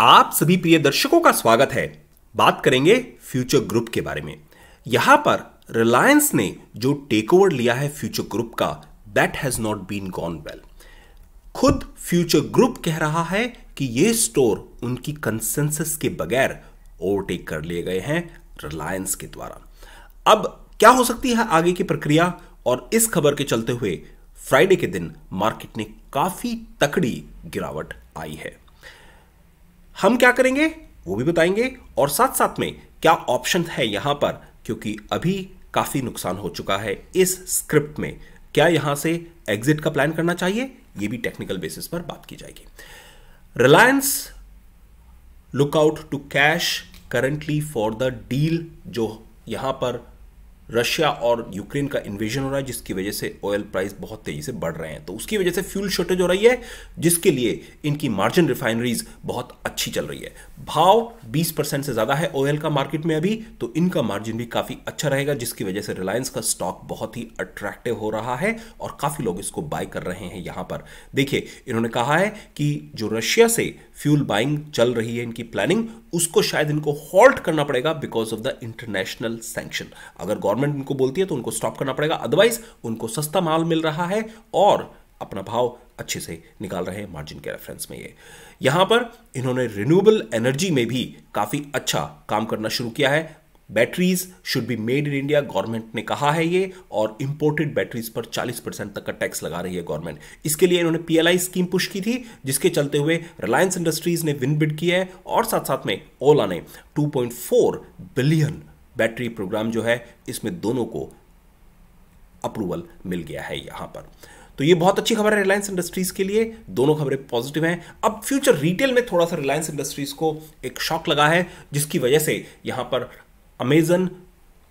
आप सभी प्रिय दर्शकों का स्वागत है बात करेंगे फ्यूचर ग्रुप के बारे में यहां पर रिलायंस ने जो टेक ओवर लिया है फ्यूचर ग्रुप का that has not been gone well खुद फ्यूचर ग्रुप कह रहा है कि ये स्टोर उनकी कंसेंसस के बगैर ओवरटेक कर लिए गए हैं रिलायंस के द्वारा अब क्या हो सकती है आगे की प्रक्रिया और इस खबर के चलते हुए फ्राइडे के दिन मार्केट ने काफी तकड़ी गिरावट आई है हम क्या करेंगे वो भी बताएंगे और साथ साथ में क्या ऑप्शन है यहां पर क्योंकि अभी काफ़ी नुकसान हो चुका है इस स्क्रिप्ट में क्या यहां से एग्जिट का प्लान करना चाहिए ये भी टेक्निकल बेसिस पर बात की जाएगी Reliance lookout to cash currently for the deal जो यहां पर रशिया और यूक्रेन का इन्वेजन हो रहा है जिसकी वजह से ऑयल प्राइस बहुत तेजी से बढ़ रहे हैं तो उसकी वजह से फ्यूल शॉर्टेज हो रही है जिसके लिए इनकी मार्जिन रिफाइनरीज बहुत अच्छी चल रही है भाव 20 परसेंट से ज़्यादा है ऑयल का मार्केट में अभी तो इनका मार्जिन भी काफ़ी अच्छा रहेगा जिसकी वजह से रिलायंस का स्टॉक बहुत ही अट्रैक्टिव हो रहा है और काफ़ी लोग इसको बाय कर रहे हैं यहां पर देखिए इन्होंने कहा है कि जो रशिया से फ्यूल बाइंग चल रही है इनकी प्लानिंग उसको शायद इनको हॉल्ट करना पड़ेगा because of the international sanction अगर गवर्नमेंट इनको बोलती है तो उनको स्टॉप करना पड़ेगा अदरवाइज उनको सस्ता माल मिल रहा है और अपना भाव अच्छे से निकाल रहे हैं मार्जिन के रेफरेंस में ये यहां पर इन्होंने रिन्यूएबल एनर्जी में भी काफ़ी अच्छा काम करना शुरू किया है batteries should be made in India government ने कहा है ये और इंपोर्टेड बैटरीज पर 40 परसेंट तक का टैक्स लगा रही है गवर्नमेंट इसके लिए इन्होंने पीएलआई स्कीम पुश की थी जिसके चलते हुए रिलायंस इंडस्ट्रीज ने विन बिड किया है और साथ साथ में ओला ने 2.4 बिलियन बैटरी प्रोग्राम जो है इसमें दोनों को अप्रूवल मिल गया है यहां पर तो ये बहुत अच्छी खबर है रिलायंस इंडस्ट्रीज के लिए दोनों खबरें पॉजिटिव हैं अब फ्यूचर रिटेल में थोड़ा सा रिलायंस इंडस्ट्रीज को एक शॉक लगा है जिसकी वजह से यहां पर अमेजन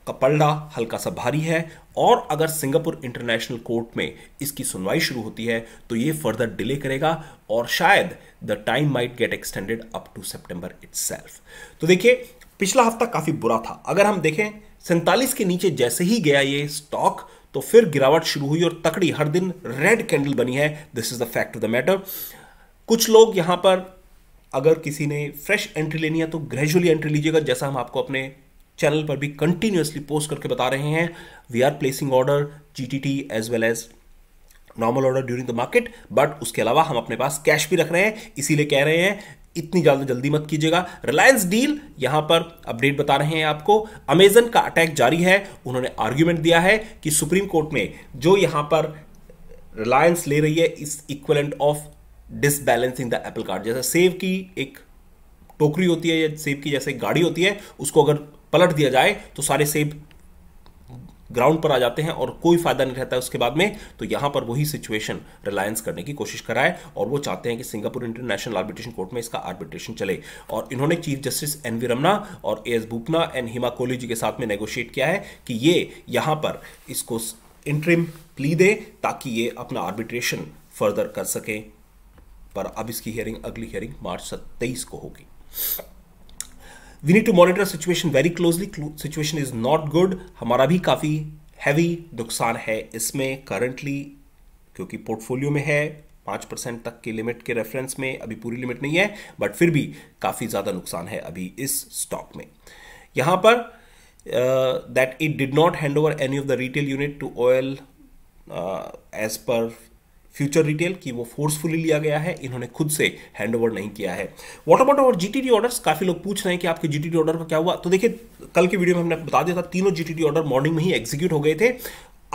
का पलड़ा हल्का सा भारी है और अगर सिंगापुर इंटरनेशनल कोर्ट में इसकी सुनवाई शुरू होती है तो ये फर्दर डिले करेगा और शायद the time might get extended up to September it's तो देखिए पिछला हफ्ता काफ़ी बुरा था अगर हम देखें सैंतालीस के नीचे जैसे ही गया ये स्टॉक तो फिर गिरावट शुरू हुई और तकड़ी हर दिन रेड कैंडल बनी है this is the fact of the matter कुछ लोग यहां पर अगर किसी ने फ्रेश एंट्री लेनी है तो ग्रेजुअली एंट्री लीजिएगा जैसा हम आपको अपने चैनल पर भी कंटिन्यूसली पोस्ट करके बता रहे हैं we are placing order G T T as well as normal order during the market but उसके अलावा हम अपने पास कैश भी रख रहे हैं इसीलिए कह रहे हैं इतनी ज़्यादा जल्दी मत कीजिएगा रिलायंस डील यहां पर अपडेट बता रहे हैं आपको अमेजन का अटैक जारी है उन्होंने आर्ग्यूमेंट दिया है कि सुप्रीम कोर्ट में जो यहां पर रिलायंस ले रही है इस equivalent of disbalancing the apple card जैसे सेब की एक टोकरी होती है या सेब की जैसे गाड़ी होती है उसको अगर पलट दिया जाए तो सारे सेब ग्राउंड पर आ जाते हैं और कोई फायदा नहीं रहता है उसके बाद में तो यहां पर वही सिचुएशन रिलायंस करने की कोशिश कराए और वो चाहते हैं कि सिंगापुर इंटरनेशनल आर्बिट्रेशन कोर्ट में इसका आर्बिट्रेशन चले और इन्होंने chief justice N V Ramana और A S Bopanna and Hima Kohli ji के साथ में नेगोशिएट किया है कि ये यहां पर इसको इंट्रीम प्ली दे ताकि ये अपना आर्बिट्रेशन फर्दर कर सके पर अब इसकी हियरिंग अगली हियरिंग मार्च सत्ताईस को होगी we need to monitor situation very closely situation is not good हमारा भी काफ़ी हैवी नुकसान है इसमें करंटली क्योंकि पोर्टफोलियो में है पाँच परसेंट तक के लिमिट के रेफरेंस में अभी पूरी लिमिट नहीं है बट फिर भी काफ़ी ज़्यादा नुकसान है अभी इस स्टॉक में यहाँ पर that it did not hand over any of the retail unit to oil as per Future Retail की वो फोर्सफुली लिया गया है इन्होंने खुद से हैंड ओवर नहीं किया है what about our GTD orders काफी लोग पूछ रहे हैं कि आपके जीटीडी ऑर्डर का क्या हुआ तो देखिए कल के वीडियो में हमने बता दिया था तीनों जीटीडी ऑर्डर मॉर्निंग में ही एग्जीक्यूट हो गए थे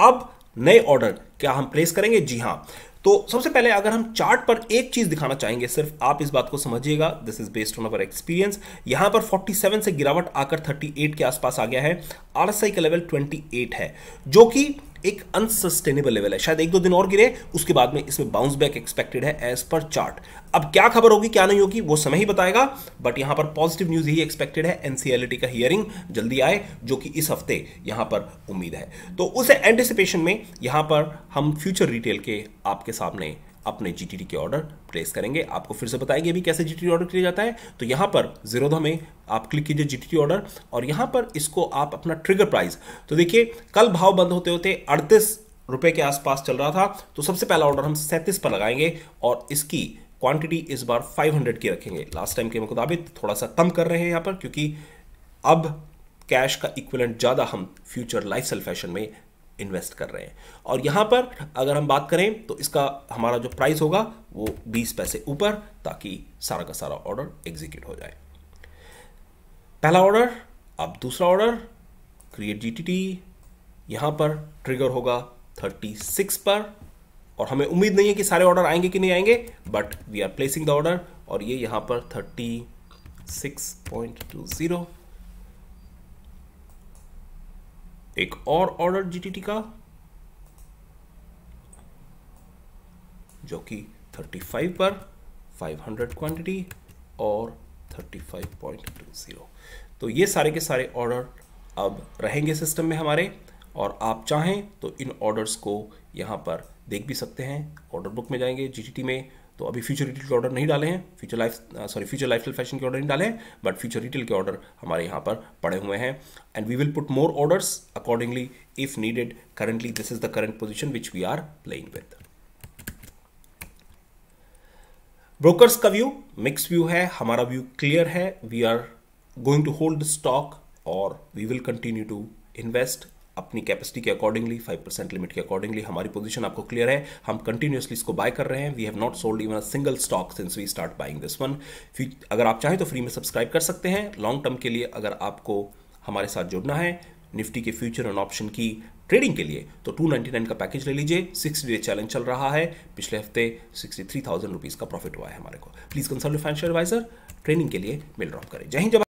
अब नए ऑर्डर क्या हम प्लेस करेंगे जी हाँ तो सबसे पहले अगर हम चार्ट पर एक चीज दिखाना चाहेंगे सिर्फ आप इस बात को समझिएगा this is based on our experience यहां पर 47 से गिरावट आकर 38 के आसपास आ गया है आरएसआई का लेवल 28 है जो कि एक अनसस्टेनेबल लेवल है शायद एक दो दिन और गिरे उसके बाद में इसमें बाउंस बैक एक्सपेक्टेड है एज पर चार्ट अब क्या खबर होगी क्या नहीं होगी वो समय ही बताएगा बट यहां पर पॉजिटिव न्यूज ही एक्सपेक्टेड है एनसीएलटी का हियरिंग जल्दी आए जो कि इस हफ्ते यहां पर उम्मीद है तो उस एंटिसिपेशन में यहां पर हम फ्यूचर रिटेल के आपके सामने अपने जी के ऑर्डर प्लेस करेंगे आपको फिर से बताएंगे अभी कैसे जी ऑर्डर किया जाता है तो यहाँ पर जीरोधा में आप क्लिक कीजिए जी ऑर्डर और यहाँ पर इसको आप अपना ट्रिगर प्राइस तो देखिए कल भाव बंद होते होते अड़तीस रुपये के आसपास चल रहा था तो सबसे पहला ऑर्डर हम सैंतीस पर लगाएंगे और इसकी क्वांटिटी इस बार 500 की रखेंगे लास्ट टाइम के मुताबिक थोड़ा सा कम कर रहे हैं यहाँ पर क्योंकि अब कैश का इक्विलेंट ज़्यादा हम फ्यूचर लाइफ सेल फैशन में इन्वेस्ट कर रहे हैं और यहाँ पर अगर हम बात करें तो इसका हमारा जो प्राइस होगा वो बीस पैसे ऊपर ताकि सारा का सारा ऑर्डर एग्जीक्यूट हो जाए पहला ऑर्डर अब दूसरा order create G T T यहाँ पर ट्रिगर होगा थर्टी सिक्स पर और हमें उम्मीद नहीं है कि सारे ऑर्डर आएंगे कि नहीं आएंगे but we are placing the order और ये यहाँ पर thirty six point two zero एक और ऑर्डर जीटीटी का जो कि 35 पर 500 क्वांटिटी और 35.20 तो ये सारे के सारे ऑर्डर अब रहेंगे सिस्टम में हमारे और आप चाहें तो इन ऑर्डर्स को यहां पर देख भी सकते हैं ऑर्डर बुक में जाएंगे जीटीटी में तो अभी फ्यूचर रिटेल के ऑर्डर नहीं डाले हैं Future Life sorry Future Life Fashion के ऑर्डर नहीं डाले हैं बट फ्यूचर रिटेल के ऑर्डर हमारे यहाँ पर पड़े हुए हैं and we will put more orders accordingly if needed currently this is the current position which we are playing with brokers का व्यू मिक्स व्यू है हमारा व्यू क्लियर है we are going to hold stock और we will continue to invest अपनी capacity के accordingly five percent limit के accordingly हमारी position आपको क्लियर है हम कंटिन्यूसली इसको बाय कर रहे हैं we have not sold even a single stock since we start buying this one अगर आप चाहें तो फ्री में सब्सक्राइब कर सकते हैं लॉन्ग टर्म के लिए अगर आपको हमारे साथ जुड़ना है निफ्टी के फ्यूचर एंड ऑप्शन की ट्रेडिंग के लिए तो 299 का पैकेज ले लीजिए सिक्स डे चैलेंज चल रहा है पिछले हफ्ते सिक्सटी थ्री थाउजेंड रुपीज़ का प्रॉफिट हुआ है हमारे को please consult financial advisor training के लिए मेल ड्रॉप करें जय हिंद